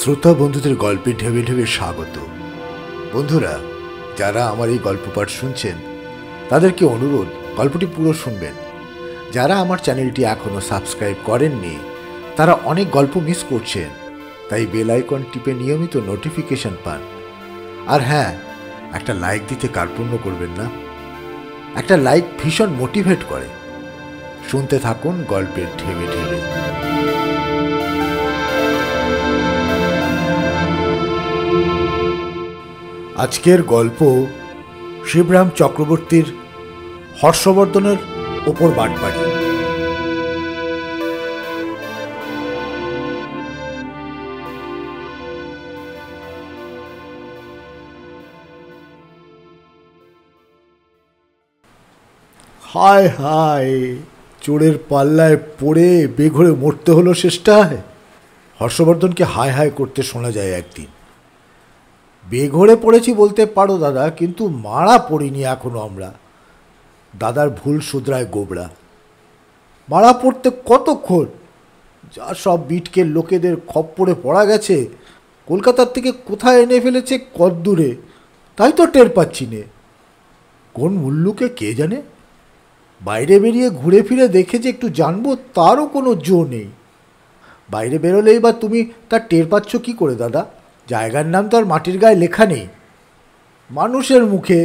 শ্রোতা বন্ধুদের গল্পে ঢেবে ঢেবে স্বাগত বন্ধুরা যারা আমার এই গল্প পাঠ শুনছেন তাদেরকে অনুরোধ গল্পটি পুরো শুনবেন যারা আমার চ্যানেলটি এখনও সাবস্ক্রাইব করেননি তারা অনেক গল্প মিস করছেন তাই বেল আইকন টিপে নিয়মিত নোটিফিকেশন পান আর হ্যাঁ একটা লাইক দিতে কার্পণ্য করবেন না একটা লাইক ভীষণ মোটিভেট করে শুনতে থাকুন গল্পের ঢেবে ঢেবে আজকের গল্প শিবরাম চক্রবর্তীর হর্ষবর্ধনের ওপর বাটবাড়ি হায় হায় চোরের পাল্লায় পড়ে বেঘরে মরতে হলো শেষটায় হর্ষবর্ধনকে হায় হায় করতে শোনা যায় একদিন বেঘরে পড়েছি বলতে পারো দাদা কিন্তু মারা পড়িনি এখনো আমরা দাদার ভুল শুধরায় গোবরা মারা পড়তে কতক্ষণ যা সব বিটকের লোকেদের খপ্পরে পড়া গেছে কলকাতার থেকে কোথায় এনে ফেলেছে কদ্দূরে তাই তো টের পাচ্ছি নে কোন মুল্লুকে কে জানে বাইরে বেরিয়ে ঘুরে ফিরে দেখে যে একটু জানবো তারও কোনো জো নেই বাইরে বেরোলেই বা তুমি তা টের পাচ্ছ কী করে দাদা জায়গার নাম তো আর মাটির গায়ে লেখা নেই মানুষের মুখে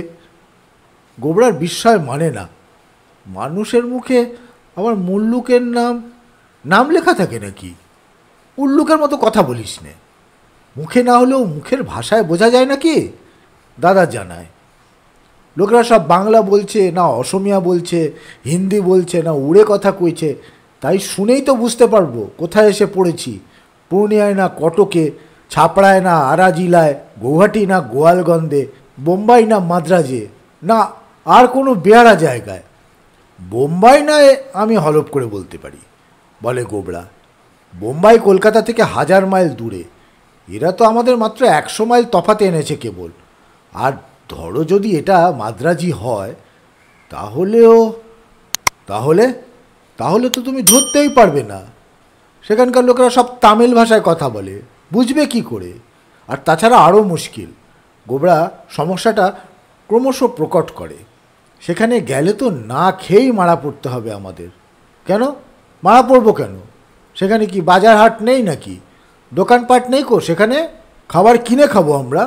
গোবরার বিস্ময় মানে না মানুষের মুখে আবার মুল্লুকের নাম নাম লেখা থাকে নাকি উল্লুকের মতো কথা বলিস নে মুখে না হলেও মুখের ভাষায় বোঝা যায় নাকি দাদা জানায় লোকেরা সব বাংলা বলছে না অসমিয়া বলছে হিন্দি বলছে না উড়ে কথা কইছে তাই শুনেই তো বুঝতে পারবো কোথায় এসে পড়েছি পূর্ণিয়ায় না কটকে ছাপড়ায় না আরাজিলায় গৌহাটি না গোয়ালগঞ্জে বোম্বাই না মাদ্রাজে না আর কোনো বেয়ারা জায়গায় বোম্বাই নয় আমি হলপ করে বলতে পারি বলে গোবড়া বোম্বাই কলকাতা থেকে হাজার মাইল দূরে এরা তো আমাদের মাত্র একশো মাইল তফাতে এনেছে কেবল আর ধরো যদি এটা মাদ্রাজি হয় তাহলেও তাহলে তাহলে তো তুমি ধরতেই পারবে না সেখানকার লোকেরা সব তামিল ভাষায় কথা বলে বুঝবে কি করে আর তাছাড়া আরও মুশকিল গোবরা সমস্যাটা ক্রমশ প্রকট করে সেখানে গেলে তো না খেয়েই মারা পড়তে হবে আমাদের কেন মারা পড়বো কেন সেখানে কি বাজার হাট নেই নাকি দোকানপাট নেই কো সেখানে খাবার কিনে খাবো আমরা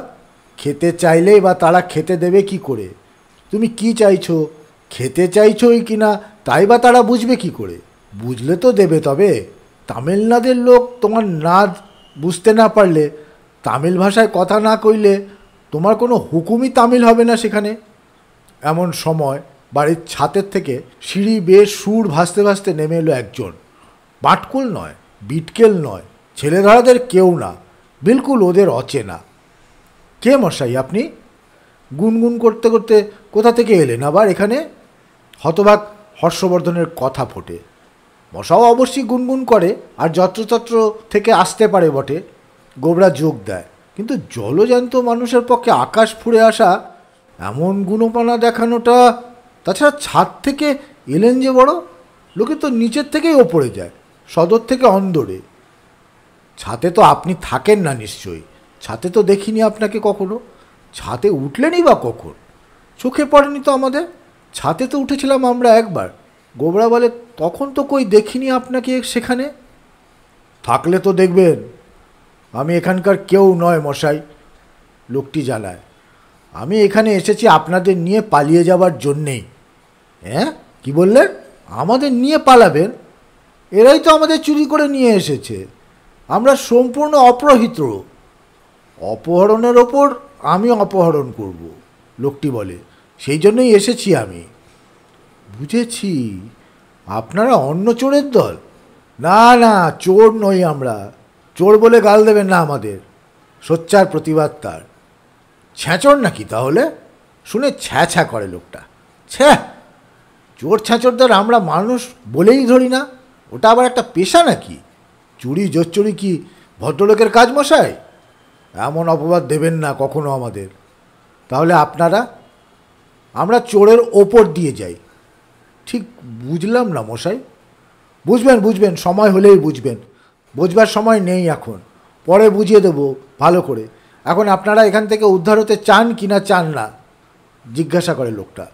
খেতে চাইলেই বা তারা খেতে দেবে কি করে তুমি কি চাইছো খেতে চাইছোই কি না তাই বা তারা বুঝবে কি করে বুঝলে তো দেবে তবে তামিলনাড়ের লোক তোমার নাদ বুঝতে না পারলে তামিল ভাষায় কথা না কইলে তোমার কোনো হুকুমই তামিল হবে না সেখানে এমন সময় বাড়ির ছাতের থেকে সিঁড়ি বেশ সুর ভাসতে ভাসতে নেমে এলো একজন বাটকুল নয় বিটকেল নয় ছেলেধারাদের কেউ না বিলকুল ওদের অচেনা কে মশাই আপনি গুনগুন করতে করতে কোথা থেকে এলেন আবার এখানে হতভাগ হর্ষবর্ধনের কথা ফোটে মশাও অবশ্যই গুনগুন করে আর যত্রতত্র থেকে আসতে পারে বটে গোবরা যোগ দেয় কিন্তু জলজান্ত মানুষের পক্ষে আকাশ ফুড়ে আসা এমন গুণপানা দেখানোটা তাছাড়া ছাদ থেকে এলেন যে বড় লোকে তো নিচের থেকেই ওপরে যায় সদর থেকে অন্দরে ছাতে তো আপনি থাকেন না নিশ্চয়ই ছাতে তো দেখিনি আপনাকে কখনো ছাতে উঠলেনই বা কখন চোখে পড়েনি তো আমাদের ছাতে তো উঠেছিলাম আমরা একবার গোবরা বলে তখন তো কই দেখিনি আপনাকে সেখানে থাকলে তো দেখবেন আমি এখানকার কেউ নয় মশাই লোকটি জ্বালায় আমি এখানে এসেছি আপনাদের নিয়ে পালিয়ে যাবার জন্যেই হ্যাঁ কি বললেন আমাদের নিয়ে পালাবেন এরাই তো আমাদের চুরি করে নিয়ে এসেছে আমরা সম্পূর্ণ অপ্রহিত অপহরণের ওপর আমি অপহরণ করব লোকটি বলে সেই জন্যই এসেছি আমি বুঝেছি আপনারা অন্য চোরের দল না না চোর নই আমরা চোর বলে গাল দেবেন না আমাদের সোচ্চার প্রতিবাদ তার ছ্যাঁচর নাকি তাহলে শুনে ছ্যা করে লোকটা ছ্যা চোর ছ্যাঁচরদের আমরা মানুষ বলেই ধরি না ওটা আবার একটা পেশা নাকি চুরি জোরচুরি কি ভদ্রলোকের কাজ মশাই এমন অপবাদ দেবেন না কখনো আমাদের তাহলে আপনারা আমরা চোরের ওপর দিয়ে যাই ঠিক বুঝলাম না মশাই বুঝবেন বুঝবেন সময় হলেই বুঝবেন বুঝবার সময় নেই এখন পরে বুঝিয়ে দেবো ভালো করে এখন আপনারা এখান থেকে উদ্ধার হতে চান কি না চান না জিজ্ঞাসা করে লোকটা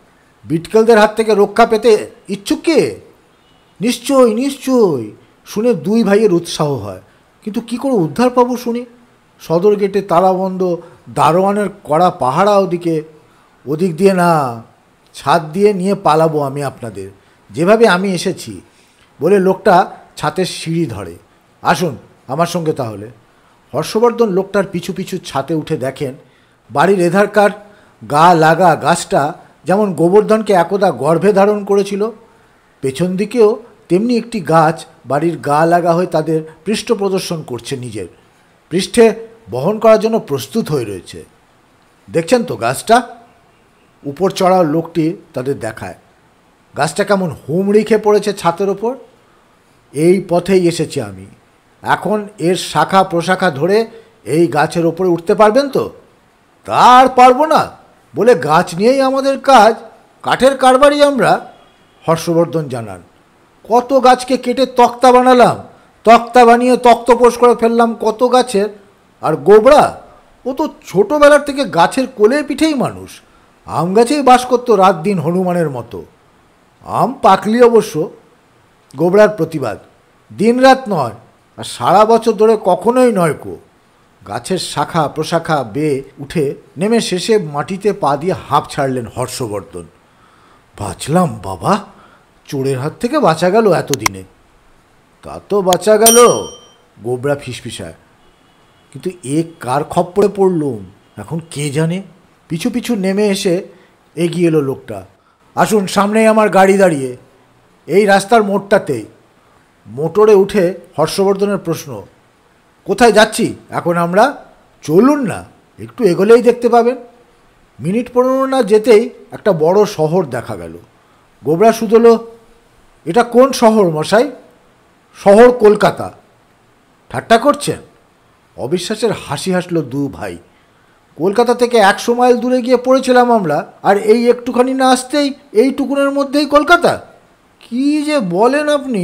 বিটকেলদের হাত থেকে রক্ষা পেতে ইচ্ছুক কে নিশ্চয়ই নিশ্চয়ই শুনে দুই ভাইয়ের উৎসাহ হয় কিন্তু কি করে উদ্ধার পাবো শুনি সদর গেটে তালাবন্ধ দারোয়ানের কড়া পাহাড়া ওদিকে ওদিক দিয়ে না ছাদ দিয়ে নিয়ে পালাবো আমি আপনাদের যেভাবে আমি এসেছি বলে লোকটা ছাতের সিঁড়ি ধরে আসুন আমার সঙ্গে তাহলে হর্ষবর্ধন লোকটার পিছু পিছু ছাতে উঠে দেখেন বাড়ির এধারকার গা লাগা গাছটা যেমন গোবর্ধনকে একদা গর্ভে ধারণ করেছিল পেছন দিকেও তেমনি একটি গাছ বাড়ির গা লাগা হয়ে তাদের পৃষ্ঠ প্রদর্শন করছে নিজের পৃষ্ঠে বহন করার জন্য প্রস্তুত হয়ে রয়েছে দেখছেন তো গাছটা উপর চড়া লোকটি তাদের দেখায় গাছটা কেমন হুমড়ি খেয়ে পড়েছে ছাতের ওপর এই পথেই এসেছি আমি এখন এর শাখা প্রশাখা ধরে এই গাছের ওপরে উঠতে পারবেন তো তার পারবো না বলে গাছ নিয়েই আমাদের কাজ কাঠের কারবারই আমরা হর্ষবর্ধন জানান কত গাছকে কেটে তক্তা বানালাম তক্তা বানিয়ে তক্তপোষ করে ফেললাম কত গাছের আর গোবরা ও তো ছোটোবেলার থেকে গাছের কোলে পিঠেই মানুষ আম গাছেই বাস করত রাত দিন হনুমানের মতো আম পাকলি অবশ্য গোবরার প্রতিবাদ দিনরাত নয় আর সারা বছর ধরে কখনোই নয় কো গাছের শাখা প্রশাখা বেয়ে উঠে নেমে শেষে মাটিতে পা দিয়ে হাঁপ ছাড়লেন হর্ষবর্ধন বাঁচলাম বাবা চোরের হাত থেকে বাঁচা গেল এতদিনে তা তো বাঁচা গেল গোবরা ফিসফিসায় কিন্তু এ কার খপ্পরে পড়লুম এখন কে জানে পিছু পিছু নেমে এসে এগিয়ে এলো লোকটা আসুন সামনেই আমার গাড়ি দাঁড়িয়ে এই রাস্তার মোড়টাতেই মোটরে উঠে হর্ষবর্ধনের প্রশ্ন কোথায় যাচ্ছি এখন আমরা চলুন না একটু এগোলেই দেখতে পাবেন মিনিট পনেরো না যেতেই একটা বড় শহর দেখা গেল গোবরা শুধলো এটা কোন শহর মশাই শহর কলকাতা ঠাট্টা করছেন অবিশ্বাসের হাসি হাসলো দু ভাই কলকাতা থেকে একশো মাইল দূরে গিয়ে পড়েছিলাম আমরা আর এই একটুখানি না আসতেই এই টুকুনের মধ্যেই কলকাতা কি যে বলেন আপনি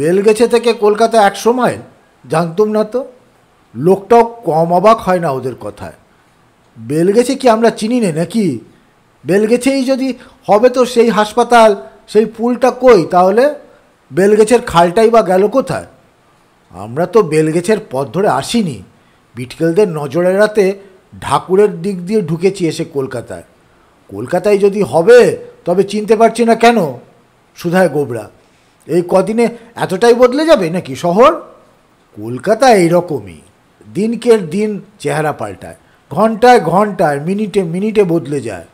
বেলগেছে থেকে কলকাতা একশো মাইল জানতুম না তো লোকটাও কম অবাক হয় না ওদের কথায় বেলগেছে কি আমরা চিনি নে নাকি বেলগেছেই যদি হবে তো সেই হাসপাতাল সেই পুলটা কই তাহলে বেলগেছের খালটাই বা গেল কোথায় আমরা তো বেলগেছের পথ ধরে আসিনি বিটকেলদের নজর এড়াতে ঢাকুরের দিক দিয়ে ঢুকেছি এসে কলকাতায় কলকাতায় যদি হবে তবে চিনতে পারছি না কেন সুধায় গোবরা এই কদিনে এতটাই বদলে যাবে নাকি শহর কলকাতা এইরকমই দিনকের দিন চেহারা পাল্টায় ঘন্টায় ঘন্টায় মিনিটে মিনিটে বদলে যায়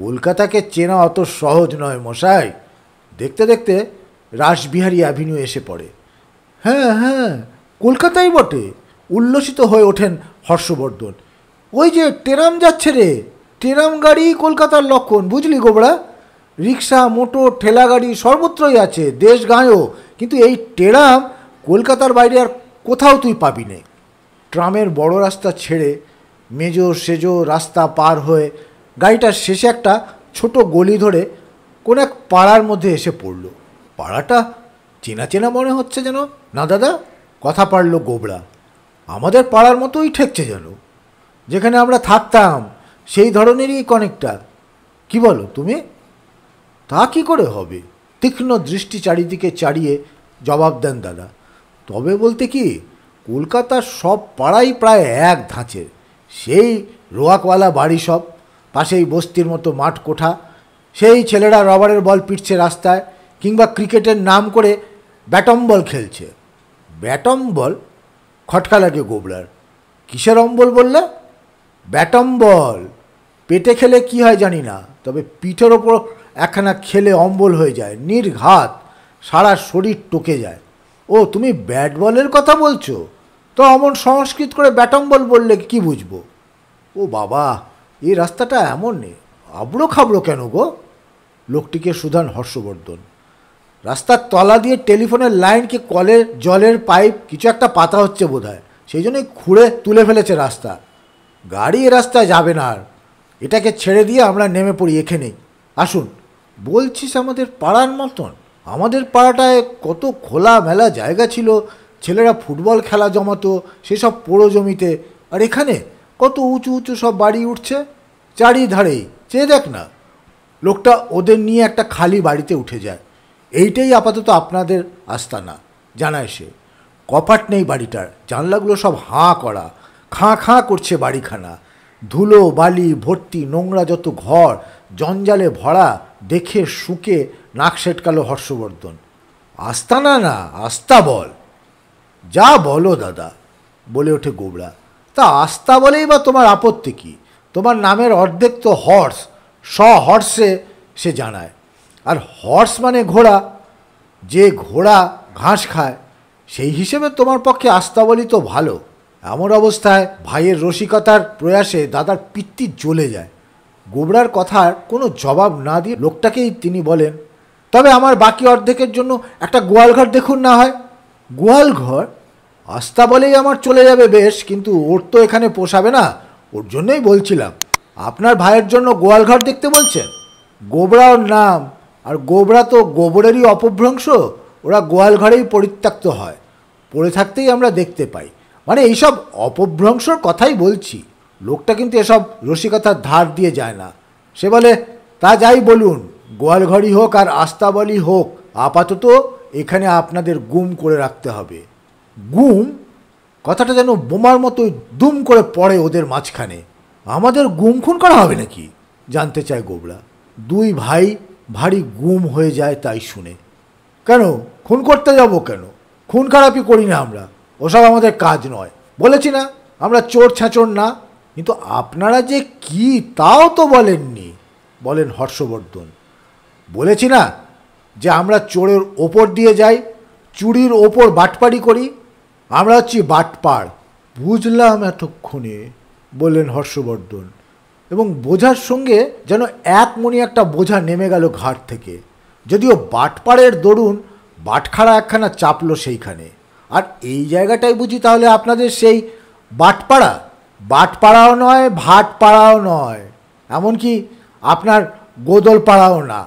কলকাতাকে চেনা অত সহজ নয় মশাই দেখতে দেখতে রাসবিহারী অ্যাভিনিউ এসে পড়ে হ্যাঁ হ্যাঁ কলকাতাই বটে উল্লসিত হয়ে ওঠেন হর্ষবর্ধন ওই যে টেরাম যাচ্ছে রে টেরাম গাড়ি কলকাতার লক্ষণ বুঝলি গোবরা রিক্সা মোটর ঠেলা গাড়ি সর্বত্রই আছে দেশ গাঁয়েও কিন্তু এই টেরাম কলকাতার বাইরে আর কোথাও তুই পাবি নে ট্রামের বড় রাস্তা ছেড়ে মেজো সেজো রাস্তা পার হয়ে গাড়িটার শেষে একটা ছোট গলি ধরে কোনো এক পাড়ার মধ্যে এসে পড়ল পাড়াটা চেনা চেনা মনে হচ্ছে যেন না দাদা কথা পারল গোবরা আমাদের পাড়ার মতোই ঠেকছে যেন যেখানে আমরা থাকতাম সেই ধরনেরই কনেকটার কি বলো তুমি তা কি করে হবে তীক্ষ্ণ দৃষ্টি চারিদিকে চাড়িয়ে জবাব দেন দাদা তবে বলতে কি কলকাতার সব পাড়াই প্রায় এক ধাঁচে সেই রোয়াকওয়ালা বাড়ি সব পাশেই বস্তির মতো মাঠ কোঠা সেই ছেলেরা রবারের বল পিটছে রাস্তায় কিংবা ক্রিকেটের নাম করে ব্যাটম বল খেলছে ব্যাটম বল খটকা লাগে গোবরার কিসের অম্বল বললে ব্যাটম্বল পেটে খেলে কি হয় জানি না তবে পিঠের ওপর একখানা খেলে অম্বল হয়ে যায় নির্ঘাত সারা শরীর টোকে যায় ও তুমি ব্যাট বলের কথা বলছো তো অমন সংস্কৃত করে ব্যাটম্বল বললে কি বুঝবো ও বাবা এই রাস্তাটা এমন নেই আবড়ো খাবড়ো কেন গো লোকটিকে সুধান হর্ষবর্ধন রাস্তার তলা দিয়ে টেলিফোনের লাইন কি কলের জলের পাইপ কিছু একটা পাতা হচ্ছে বোধ হয় সেই জন্যই খুঁড়ে তুলে ফেলেছে রাস্তা গাড়ি এ রাস্তায় যাবে না আর এটাকে ছেড়ে দিয়ে আমরা নেমে পড়ি এখানেই আসুন বলছিস আমাদের পাড়ার মতন আমাদের পাড়াটায় কত খোলা মেলা জায়গা ছিল ছেলেরা ফুটবল খেলা জমাতো সেসব পোড়ো জমিতে আর এখানে কত উঁচু উঁচু সব বাড়ি উঠছে চারিধারেই চেয়ে দেখ না লোকটা ওদের নিয়ে একটা খালি বাড়িতে উঠে যায় এইটাই আপাতত আপনাদের আস্তানা জানায় সে কপাট নেই বাড়িটার জানলাগুলো সব হাঁ করা খাঁ খাঁ করছে বাড়িখানা ধুলো বালি ভর্তি নোংরা যত ঘর জঞ্জালে ভরা দেখে শুকে নাক সেটকালো হর্ষবর্ধন আস্তানা না আস্তা বল যা বলো দাদা বলে ওঠে গোবরা তা আস্তা বলেই বা তোমার আপত্তি কি তোমার নামের অর্ধেক তো হর্স স হর্সে সে জানায় আর হর্স মানে ঘোড়া যে ঘোড়া ঘাস খায় সেই হিসেবে তোমার পক্ষে আস্তাবলি তো ভালো এমন অবস্থায় ভাইয়ের রসিকতার প্রয়াসে দাদার পিত্তি জ্বলে যায় গোবরার কথার কোনো জবাব না দিয়ে লোকটাকেই তিনি বলেন তবে আমার বাকি অর্ধেকের জন্য একটা গোয়ালঘর দেখুন না হয় গোয়ালঘর আস্তা বলেই আমার চলে যাবে বেশ কিন্তু ওর তো এখানে পোষাবে না ওর জন্যই বলছিলাম আপনার ভাইয়ের জন্য গোয়ালঘর দেখতে বলছেন গোবরা ওর নাম আর গোবরা তো গোবরেরই অপভ্রংশ ওরা গোয়াল ঘরেই পরিত্যক্ত হয় পড়ে থাকতেই আমরা দেখতে পাই মানে এইসব অপভ্রংশর কথাই বলছি লোকটা কিন্তু এসব রসিকতার ধার দিয়ে যায় না সে বলে তা যাই বলুন গোয়াল ঘরই হোক আর আস্তাবলি হোক আপাতত এখানে আপনাদের গুম করে রাখতে হবে গুম কথাটা যেন বোমার মতো দুম করে পড়ে ওদের মাঝখানে আমাদের গুম খুন করা হবে নাকি জানতে চায় গোবরা দুই ভাই ভারী গুম হয়ে যায় তাই শুনে কেন খুন করতে যাব কেন খুন খারাপই করি না আমরা ওসব আমাদের কাজ নয় বলেছি না আমরা চোর ছাঁচর না কিন্তু আপনারা যে কি তাও তো বলেননি বলেন হর্ষবর্ধন বলেছি না যে আমরা চোরের ওপর দিয়ে যাই চুরির ওপর বাটপাড়ি করি আমরা হচ্ছি বাটপাড় বুঝলাম এতক্ষণে বললেন হর্ষবর্ধন এবং বোঝার সঙ্গে যেন একমনি একটা বোঝা নেমে গেল ঘাট থেকে যদিও বাটপাড়ের দরুন বাটখারা একখানা চাপলো সেইখানে আর এই জায়গাটাই বুঝি তাহলে আপনাদের সেই বাটপাড়া বাটপাড়াও নয় ভাটপাড়াও নয় এমনকি আপনার গোদলপাড়াও না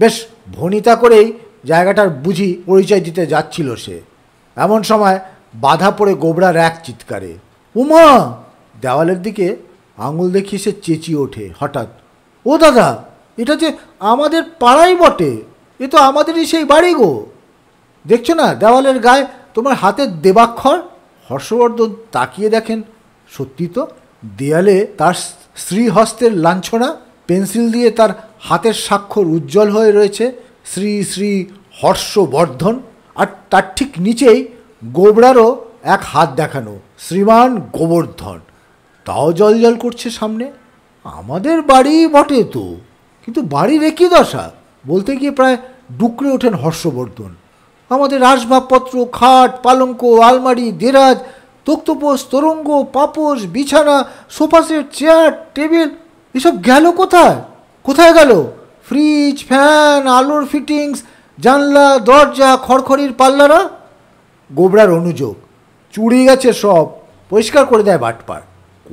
বেশ ভনিতা করেই জায়গাটার বুঝি পরিচয় দিতে যাচ্ছিল সে এমন সময় বাধা পড়ে গোবরার এক চিৎকারে উমা দেওয়ালের দিকে আঙুল দেখিয়ে সে চেঁচিয়ে ওঠে হঠাৎ ও দাদা এটা যে আমাদের পাড়াই বটে এ তো আমাদেরই সেই বাড়ি গো দেখছো না দেওয়ালের গায়ে তোমার হাতের দেবাক্ষর হর্ষবর্ধন তাকিয়ে দেখেন সত্যি তো দেয়ালে তার শ্রীহস্তের লাঞ্ছনা পেন্সিল দিয়ে তার হাতের স্বাক্ষর উজ্জ্বল হয়ে রয়েছে শ্রী শ্রী হর্ষবর্ধন আর তার ঠিক নিচেই গোবরারও এক হাত দেখানো শ্রীমান গোবর্ধন তাও জল জল করছে সামনে আমাদের বাড়ি বটে তো কিন্তু বাড়ির একই দশা বলতে গিয়ে প্রায় ডুকরে ওঠেন হর্ষবর্ধন আমাদের আসবাবপত্র খাট পালঙ্ক আলমারি দেরাজ তক্তপোষ তরঙ্গ পাপোশ বিছানা সোফাসেট চেয়ার টেবিল এসব গেল কোথায় কোথায় গেল ফ্রিজ ফ্যান আলোর ফিটিংস জানলা দরজা খড়খড়ির পাল্লারা গোবরার অনুযোগ চুরি গেছে সব পরিষ্কার করে দেয় বাটপার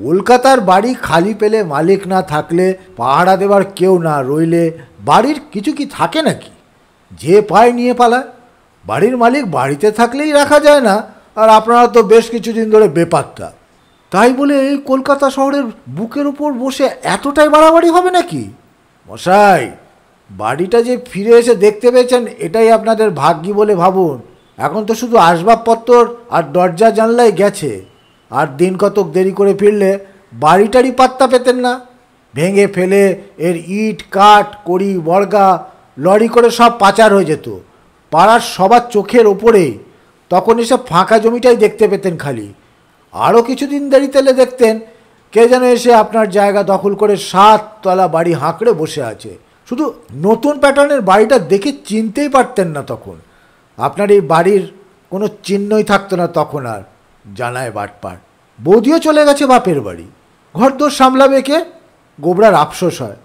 কলকাতার বাড়ি খালি পেলে মালিক না থাকলে পাহাড়া দেবার কেউ না রইলে বাড়ির কিছু কি থাকে নাকি যে পায় নিয়ে পালায় বাড়ির মালিক বাড়িতে থাকলেই রাখা যায় না আর আপনারা তো বেশ কিছুদিন ধরে বেপাত্তা তাই বলে এই কলকাতা শহরের বুকের উপর বসে এতটাই বাড়াবাড়ি হবে নাকি মশাই বাড়িটা যে ফিরে এসে দেখতে পেয়েছেন এটাই আপনাদের ভাগ্যি বলে ভাবুন এখন তো শুধু আসবাবপত্র আর দরজা জানলাই গেছে আর দিন কতক দেরি করে ফিরলে বাড়িটারই পাত্তা পেতেন না ভেঙে ফেলে এর ইট কাঠ কড়ি বর্গা লরি করে সব পাচার হয়ে যেত পাড়ার সবার চোখের ওপরেই তখন এসব ফাঁকা জমিটাই দেখতে পেতেন খালি আরও কিছুদিন দেরি তেলে দেখতেন কে যেন এসে আপনার জায়গা দখল করে সাত তলা বাড়ি হাঁকড়ে বসে আছে শুধু নতুন প্যাটার্নের বাড়িটা দেখে চিনতেই পারতেন না তখন আপনার এই বাড়ির কোনো চিহ্নই থাকতো না তখন আর জানায় বাটপার বৌদিও চলে গেছে বাপের বাড়ি ঘরদোর সামলাবে কে গোবরার আফসোস হয়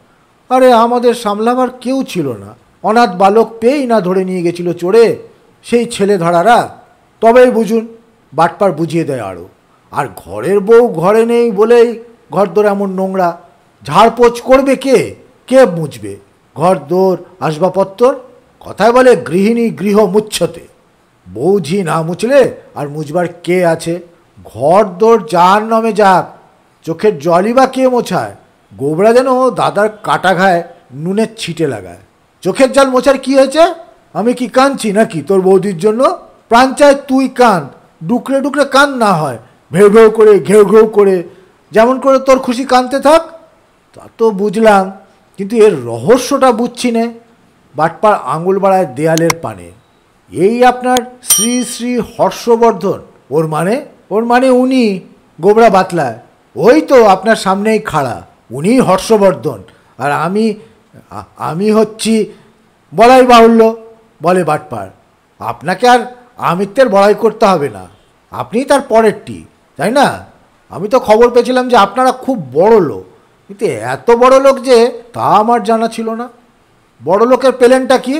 আরে আমাদের সামলাবার কেউ ছিল না অনাথ বালক পেয়েই না ধরে নিয়ে গেছিল চোরে সেই ছেলে ধরারা তবেই বুঝুন বাটপার বুঝিয়ে দেয় আরও আর ঘরের বউ ঘরে নেই বলেই ঘরদোর এমন নোংরা ঝাড়পোছ করবে কে কে মুছবে ঘরদোর আসবাবপত্তর কথায় বলে গৃহিণী গৃহ মুচ্ছতে বৌঝি না মুছলে আর মুছবার কে আছে ঘর দোর যার নামে যাক চোখের জলই বা কে মোছায় গোবরা যেন দাদার কাটা খায় নুনের ছিটে লাগায় চোখের জল মোছার কি হয়েছে আমি কি কাঁদছি নাকি তোর বৌদির জন্য প্রাণ চায় তুই কান ডুকরে ডুকরে কান না হয় ভেউ ভেউ করে ঘেউ ঘেউ করে যেমন করে তোর খুশি কানতে থাক তা তো বুঝলাম কিন্তু এর রহস্যটা বুঝছি নে বাটপার আঙুল বাড়ায় দেয়ালের পানে এই আপনার শ্রী শ্রী হর্ষবর্ধন ওর মানে ওর মানে উনি গোবরা বাতলা ওই তো আপনার সামনেই খাড়া উনি হর্ষবর্ধন আর আমি আমি হচ্ছি বলাই বাহুল্য বলে বাটপার আপনাকে আর আমিত্বের বড়াই করতে হবে না আপনি তার পরেরটি তাই না আমি তো খবর পেয়েছিলাম যে আপনারা খুব বড় লোক কিন্তু এত বড় লোক যে তা আমার জানা ছিল না বড় লোকের পেলেনটা কি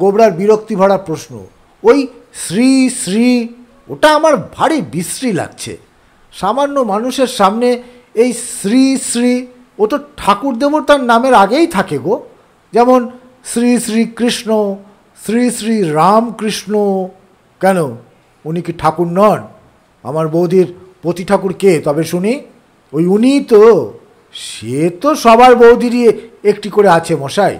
গোবরার বিরক্তি ভরা প্রশ্ন ওই শ্রী শ্রী ওটা আমার ভারী বিশ্রী লাগছে সামান্য মানুষের সামনে এই শ্রী শ্রী ও তো ঠাকুর দেবতার নামের আগেই থাকে গো যেমন শ্রী শ্রী কৃষ্ণ শ্রী শ্রী রামকৃষ্ণ কেন উনি কি ঠাকুর নন আমার বৌদির পতি ঠাকুর কে তবে শুনি ওই উনি তো সে তো সবার বৌদিরই একটি করে আছে মশাই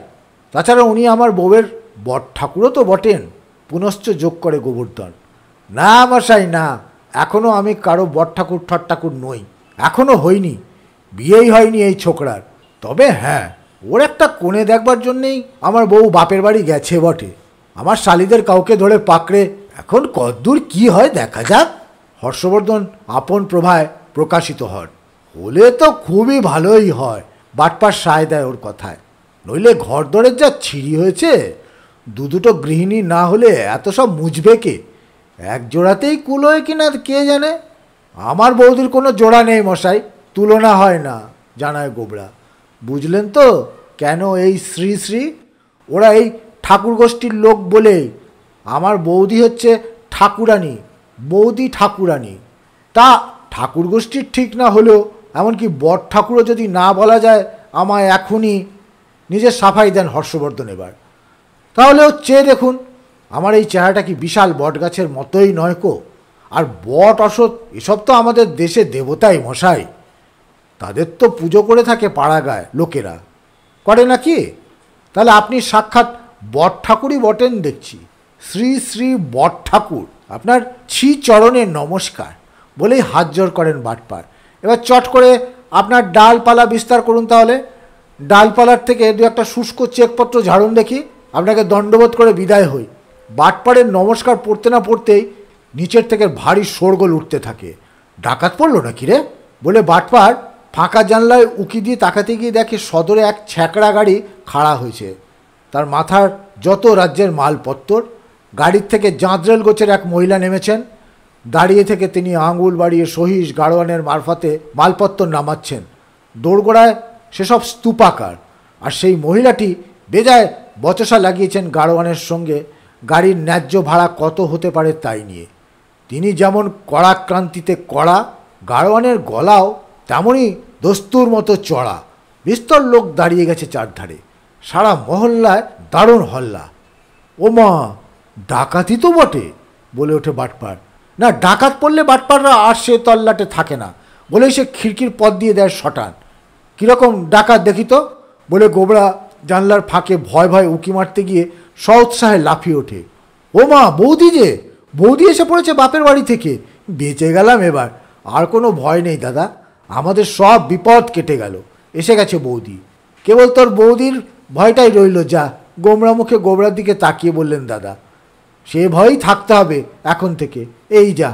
তাছাড়া উনি আমার বউয়ের বট ঠাকুরও তো বটেন পুনশ্চ যোগ করে গোবর্ধন না মশাই না এখনও আমি কারো বট ঠাকুর ঠট ঠাকুর নই এখনও হইনি বিয়েই হয়নি এই ছোকরার তবে হ্যাঁ ওর একটা কোণে দেখবার জন্যেই আমার বউ বাপের বাড়ি গেছে বটে আমার শালিদের কাউকে ধরে পাকড়ে এখন কদ্দূর কি হয় দেখা যাক হর্ষবর্ধন আপন প্রভায় প্রকাশিত হন হলে তো খুবই ভালোই হয় বাটপার সায় দেয় ওর কথায় নইলে ঘর দরের যা ছিঁড়ি হয়েছে দু দুটো গৃহিণী না হলে এত সব মুজবে কে এক জোড়াতেই কি কিনা কে জানে আমার বৌদির কোনো জোড়া নেই মশাই তুলনা হয় না জানায় গোবরা বুঝলেন তো কেন এই শ্রী শ্রী ওরা এই ঠাকুর গোষ্ঠীর লোক বলে আমার বৌদি হচ্ছে ঠাকুরানি বৌদি ঠাকুরানি তা ঠাকুর গোষ্ঠীর ঠিক না হলেও এমনকি বট ঠাকুরও যদি না বলা যায় আমায় এখনই নিজের সাফাই দেন হর্ষবর্ধন এবার তাহলেও চেয়ে দেখুন আমার এই চেহারাটা কি বিশাল বট গাছের মতোই নয় কো আর বট অসৎ এসব তো আমাদের দেশে দেবতাই মশাই তাদের তো পুজো করে থাকে পাড়া পাড়াগায় লোকেরা করে না কি তাহলে আপনি সাক্ষাৎ বট ঠাকুরই বটেন দেখছি শ্রী শ্রী বট ঠাকুর আপনার ছি চরণে নমস্কার বলেই হাত জোর করেন বাটপার এবার চট করে আপনার ডালপালা বিস্তার করুন তাহলে ডালপালার থেকে দু একটা শুষ্ক চেকপত্র ঝাড়ুন দেখি আপনাকে দণ্ডবোধ করে বিদায় হই বাটপাড়ের নমস্কার পড়তে না পড়তেই নিচের থেকে ভারী শোরগোল উঠতে থাকে ডাকাত পড়ল না রে বলে বাটপাড় ফাঁকা জানলায় উকি দিয়ে তাকাতে গিয়ে দেখে সদরে এক ছ্যাঁকড়া গাড়ি খাড়া হয়েছে তার মাথার যত রাজ্যের মালপত্তর গাড়ির থেকে জাঁদরেল গোছের এক মহিলা নেমেছেন দাঁড়িয়ে থেকে তিনি আঙুল বাড়িয়ে সহিস গাড়োয়ানের মারফতে মালপত্তর নামাচ্ছেন দোরগোড়ায় সেসব স্তূপাকার আর সেই মহিলাটি বেজায় বচসা লাগিয়েছেন গাড়োয়ানের সঙ্গে গাড়ির ন্যায্য ভাড়া কত হতে পারে তাই নিয়ে তিনি যেমন কড়াক্রান্তিতে কড়া গাড়োয়ানের গলাও তেমনই দস্তুর মতো চড়া বিস্তর লোক দাঁড়িয়ে গেছে চারধারে সারা মহল্লায় দারুণ হল্লা ও মা ডাকাতি তো বটে বলে ওঠে বাটপার না ডাকাত পড়লে বাটপাররা আর সে তল্লাটে থাকে না বলে সে খিড়কির পথ দিয়ে দেয় শটান কীরকম ডাকাত দেখি তো বলে গোবরা জানলার ফাঁকে ভয় ভয় উঁকি মারতে গিয়ে সউৎসাহে লাফিয়ে ওঠে ও মা বৌদি যে বৌদি এসে পড়েছে বাপের বাড়ি থেকে বেঁচে গেলাম এবার আর কোনো ভয় নেই দাদা আমাদের সব বিপদ কেটে গেল এসে গেছে বৌদি কেবল তোর বৌদির ভয়টাই রইল যা গোমরা মুখে গোমরার দিকে তাকিয়ে বললেন দাদা সে ভয়ই থাকতে হবে এখন থেকে এই যা